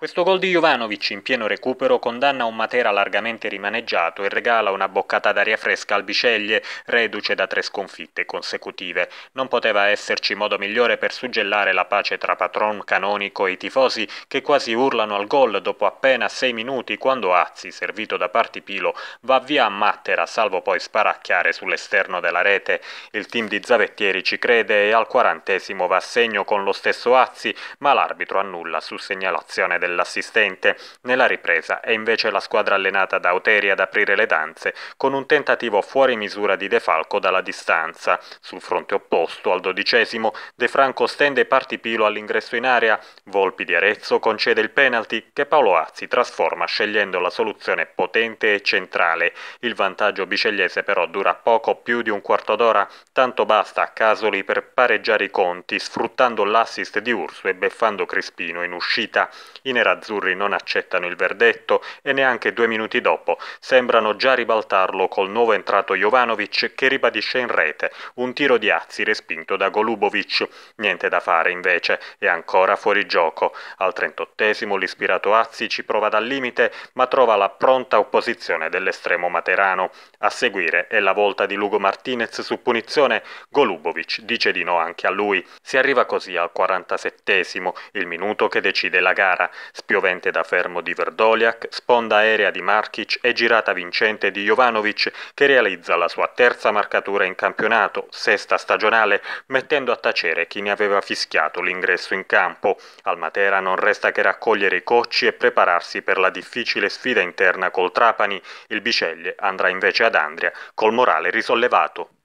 Questo gol di Jovanovic in pieno recupero condanna un Matera largamente rimaneggiato e regala una boccata d'aria fresca al Biceglie, reduce da tre sconfitte consecutive. Non poteva esserci modo migliore per suggellare la pace tra patron canonico e i tifosi che quasi urlano al gol dopo appena sei minuti quando Azzi, servito da Partipilo, va via a Matera salvo poi sparacchiare sull'esterno della rete. Il team di Zavettieri ci crede e al quarantesimo va a segno con lo stesso Azzi, ma l'arbitro annulla su segnalazione del dell'assistente. Nella ripresa è invece la squadra allenata da Auteri ad aprire le danze con un tentativo fuori misura di De Falco dalla distanza. Sul fronte opposto, al dodicesimo, De Franco stende Partipilo all'ingresso in area, Volpi di Arezzo concede il penalty che Paolo Azzi trasforma scegliendo la soluzione potente e centrale. Il vantaggio bicegliese però dura poco più di un quarto d'ora, tanto basta a Casoli per pareggiare i conti, sfruttando l'assist di Urso e beffando Crispino in uscita. In nerazzurri non accettano il verdetto e neanche due minuti dopo sembrano già ribaltarlo col nuovo entrato Jovanovic che ribadisce in rete un tiro di Azzi respinto da Golubovic. Niente da fare invece, è ancora fuori gioco. Al 38 l'ispirato Azzi ci prova dal limite ma trova la pronta opposizione dell'estremo materano. A seguire è la volta di Lugo Martinez su punizione, Golubovic dice di no anche a lui. Si arriva così al 47 il minuto che decide la gara spiovente da fermo di Verdoliak, sponda aerea di Markic e girata vincente di Jovanovic che realizza la sua terza marcatura in campionato, sesta stagionale, mettendo a tacere chi ne aveva fischiato l'ingresso in campo. Al Matera non resta che raccogliere i cocci e prepararsi per la difficile sfida interna col Trapani. Il Biceglie andrà invece ad Andria col morale risollevato.